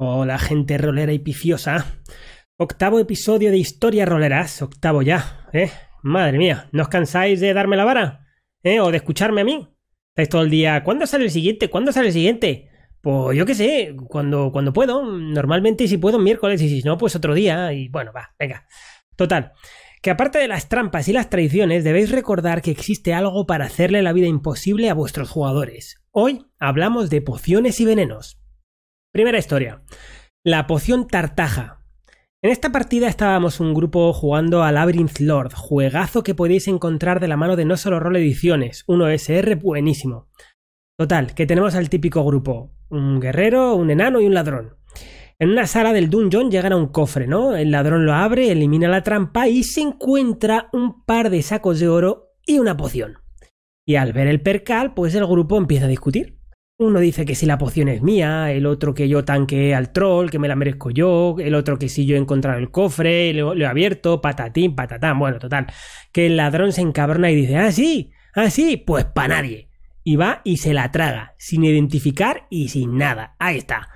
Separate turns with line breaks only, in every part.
Hola gente rolera y pifiosa! Octavo episodio de Historia Roleras, octavo ya, ¿eh? Madre mía, ¿no os cansáis de darme la vara? ¿Eh? ¿O de escucharme a mí? Estáis todo el día, ¿cuándo sale el siguiente? ¿Cuándo sale el siguiente? Pues yo qué sé, cuando, cuando puedo. Normalmente si puedo miércoles y si no, pues otro día. Y bueno, va, venga. Total. Que aparte de las trampas y las traiciones, debéis recordar que existe algo para hacerle la vida imposible a vuestros jugadores. Hoy hablamos de pociones y venenos. Primera historia. La poción tartaja. En esta partida estábamos un grupo jugando a Labyrinth Lord, juegazo que podéis encontrar de la mano de No Solo Role Ediciones, uno sr buenísimo. Total, que tenemos al típico grupo, un guerrero, un enano y un ladrón. En una sala del dungeon llegan a un cofre, ¿no? El ladrón lo abre, elimina la trampa y se encuentra un par de sacos de oro y una poción. Y al ver el percal, pues el grupo empieza a discutir. Uno dice que si la poción es mía, el otro que yo tanqueé al troll, que me la merezco yo, el otro que si yo he encontrado el cofre, lo, he abierto, patatín, patatán. Bueno, total. Que el ladrón se encabrona y dice, ah, sí, ah, sí, pues para nadie. Y va y se la traga, sin identificar y sin nada. Ahí está.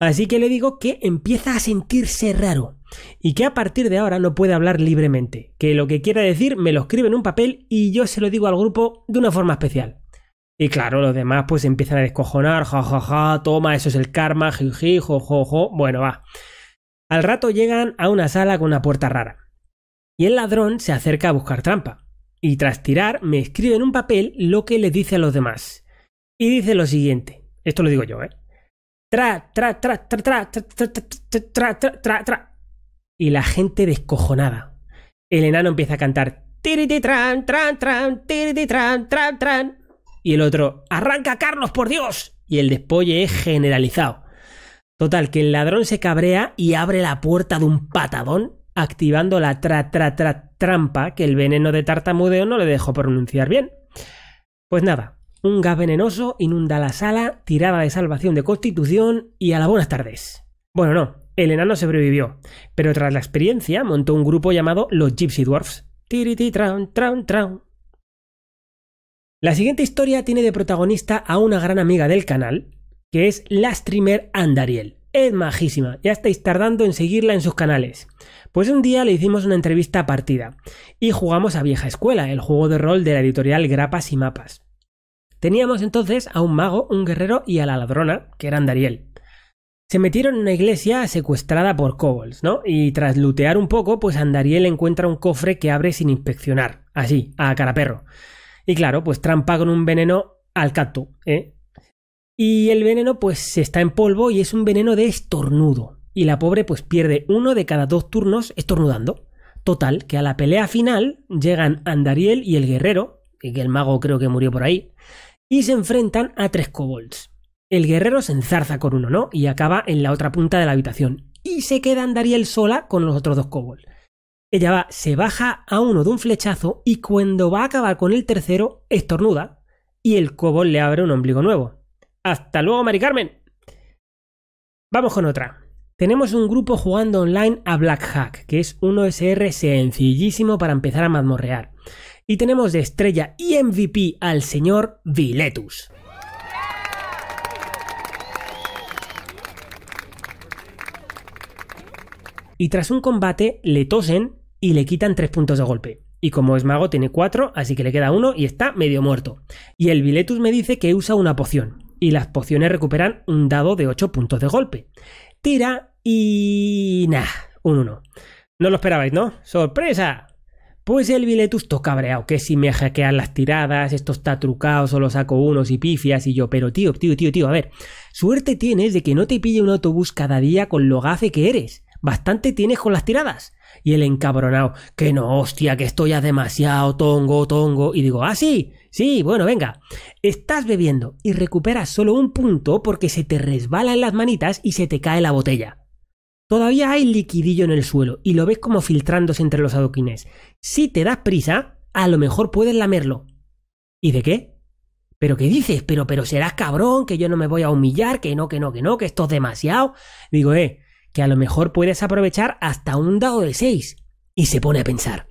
Así que le digo que empieza a sentirse raro y que a partir de ahora no puede hablar libremente, que lo que quiera decir me lo escribe en un papel y yo se lo digo al grupo de una forma especial. Y claro, los demás pues empiezan a descojonar, jajaja, ja, ja, toma, eso es el karma, jiji, jo, jo. bueno, va. Al rato llegan a una sala con una puerta rara. Y el ladrón se acerca a buscar trampa. Y tras tirar, me escribe en un papel lo que le dice a los demás. Y dice lo siguiente. Esto lo digo yo, ¿eh? Tra, tra, tra, tra, tra, tra, tra, tra, tra, Y la gente descojonada. El enano empieza a cantar. Tran, tran, tran, tran, tran, tran. Y el otro, arranca Carlos, por Dios. Y el despolle es generalizado. Total, que el ladrón se cabrea y abre la puerta de un patadón, activando la tra tra tra trampa que el veneno de tartamudeo no le dejó pronunciar bien. Pues nada, un gas venenoso inunda la sala, tirada de salvación de constitución y a la buenas tardes. Bueno, no, el enano sobrevivió, pero tras la experiencia montó un grupo llamado los Gypsy Dwarfs. Tiriti, traun, traun, traun. La siguiente historia tiene de protagonista a una gran amiga del canal, que es la streamer Andariel. Es majísima, ya estáis tardando en seguirla en sus canales. Pues un día le hicimos una entrevista a partida y jugamos a Vieja Escuela, el juego de rol de la editorial Grapas y Mapas. Teníamos entonces a un mago, un guerrero y a la ladrona, que era Andariel. Se metieron en una iglesia secuestrada por kobolds, ¿no? Y tras lutear un poco, pues Andariel encuentra un cofre que abre sin inspeccionar, así, a caraperro. perro y claro, pues trampa con un veneno al cato, ¿eh? Y el veneno pues está en polvo y es un veneno de estornudo. Y la pobre pues pierde uno de cada dos turnos estornudando. Total, que a la pelea final llegan Andariel y el guerrero, que el mago creo que murió por ahí, y se enfrentan a tres kobolds. El guerrero se enzarza con uno, ¿no? Y acaba en la otra punta de la habitación. Y se queda Andariel sola con los otros dos kobolds. Ella va, se baja a uno de un flechazo y cuando va a acabar con el tercero, estornuda y el cobol le abre un ombligo nuevo. ¡Hasta luego, Mari Carmen! Vamos con otra. Tenemos un grupo jugando online a Hack que es un OSR sencillísimo para empezar a mazmorrear. Y tenemos de estrella y MVP al señor Viletus. Y tras un combate le tosen y le quitan 3 puntos de golpe. Y como es mago tiene 4, así que le queda 1 y está medio muerto. Y el Viletus me dice que usa una poción. Y las pociones recuperan un dado de 8 puntos de golpe. Tira y... Nah, un 1. No lo esperabais, ¿no? ¡Sorpresa! Pues el Viletus toca que si me hackean las tiradas, esto está trucado, solo saco unos y pifias y yo, pero tío, tío, tío, tío, a ver, suerte tienes de que no te pille un autobús cada día con lo gafe que eres. Bastante tienes con las tiradas. Y el encabronado, que no, hostia, que estoy ya demasiado tongo, tongo. Y digo, ah, sí, sí, bueno, venga. Estás bebiendo y recuperas solo un punto porque se te resbalan las manitas y se te cae la botella. Todavía hay liquidillo en el suelo y lo ves como filtrándose entre los adoquines. Si te das prisa, a lo mejor puedes lamerlo. ¿Y de qué? ¿Pero qué dices? Pero, pero serás cabrón, que yo no me voy a humillar, que no, que no, que no, que esto es demasiado. Digo, eh, que a lo mejor puedes aprovechar hasta un dado de 6. Y se pone a pensar.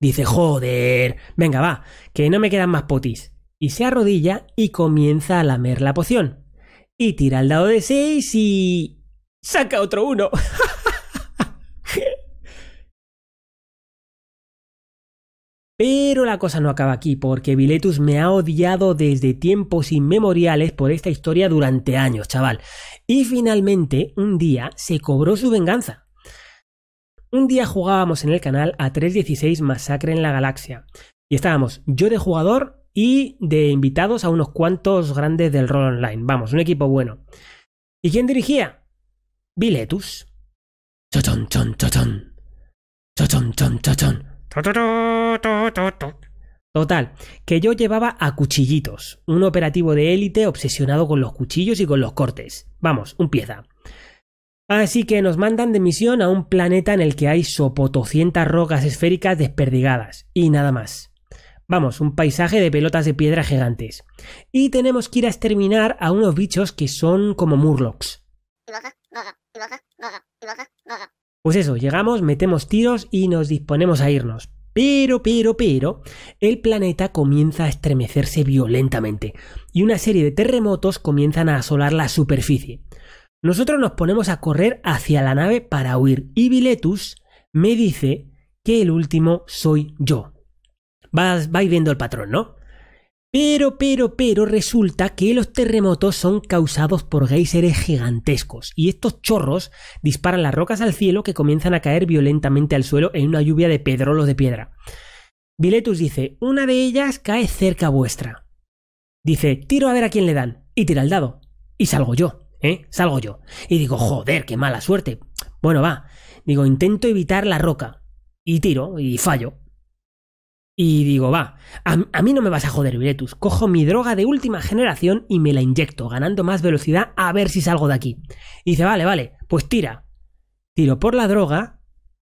Dice, joder, venga va, que no me quedan más potis. Y se arrodilla y comienza a lamer la poción. Y tira el dado de 6 y... ¡Saca otro uno! Pero la cosa no acaba aquí, porque Viletus me ha odiado desde tiempos inmemoriales por esta historia durante años, chaval. Y finalmente, un día se cobró su venganza. Un día jugábamos en el canal a 316 Masacre en la Galaxia. Y estábamos yo de jugador y de invitados a unos cuantos grandes del rol online. Vamos, un equipo bueno. ¿Y quién dirigía? Viletus. Chochon, chon, chochon. Chochon, chon, Total, que yo llevaba a cuchillitos, un operativo de élite obsesionado con los cuchillos y con los cortes. Vamos, un pieza. Así que nos mandan de misión a un planeta en el que hay sopotocientas rocas esféricas desperdigadas, y nada más. Vamos, un paisaje de pelotas de piedra gigantes. Y tenemos que ir a exterminar a unos bichos que son como murlocs. Pues eso, llegamos, metemos tiros y nos disponemos a irnos. Pero, pero, pero, el planeta comienza a estremecerse violentamente y una serie de terremotos comienzan a asolar la superficie. Nosotros nos ponemos a correr hacia la nave para huir y Biletus me dice que el último soy yo. Vas, vais viendo el patrón, ¿no? Pero, pero, pero resulta que los terremotos son causados por geyseres gigantescos y estos chorros disparan las rocas al cielo que comienzan a caer violentamente al suelo en una lluvia de pedrolos de piedra. Viletus dice, una de ellas cae cerca vuestra. Dice, tiro a ver a quién le dan y tira el dado. Y salgo yo, ¿eh? Salgo yo. Y digo, joder, qué mala suerte. Bueno, va. Digo, intento evitar la roca. Y tiro y fallo. Y digo, va, a, mí no me vas a joder, Viretus. Cojo mi droga de última generación y me la inyecto, ganando más velocidad a ver si salgo de aquí. Y dice, vale, vale, pues tira. Tiro por la droga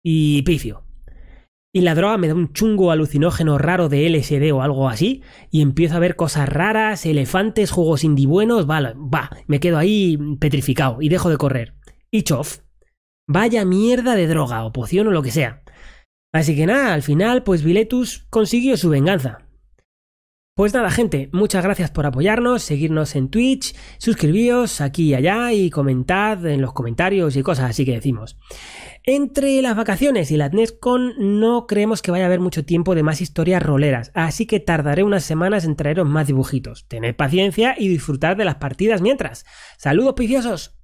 y pifio. Y la droga me da un chungo alucinógeno raro de LSD o algo así, y empiezo a ver cosas raras, elefantes, juegos indie buenos, va, me quedo ahí petrificado y dejo de correr. Y chof. Vaya mierda de droga o poción o lo que sea. Así que nada, al final, pues Viletus consiguió su venganza. Pues nada, gente, muchas gracias por apoyarnos, seguirnos en Twitch, suscribíos aquí y allá y comentad en los comentarios y cosas así que decimos. Entre las vacaciones y la TNESCon no creemos que vaya a haber mucho tiempo de más historias roleras, así que tardaré unas semanas en traeros más dibujitos. Tened paciencia y disfrutad de las partidas mientras. ¡Saludos piciosos!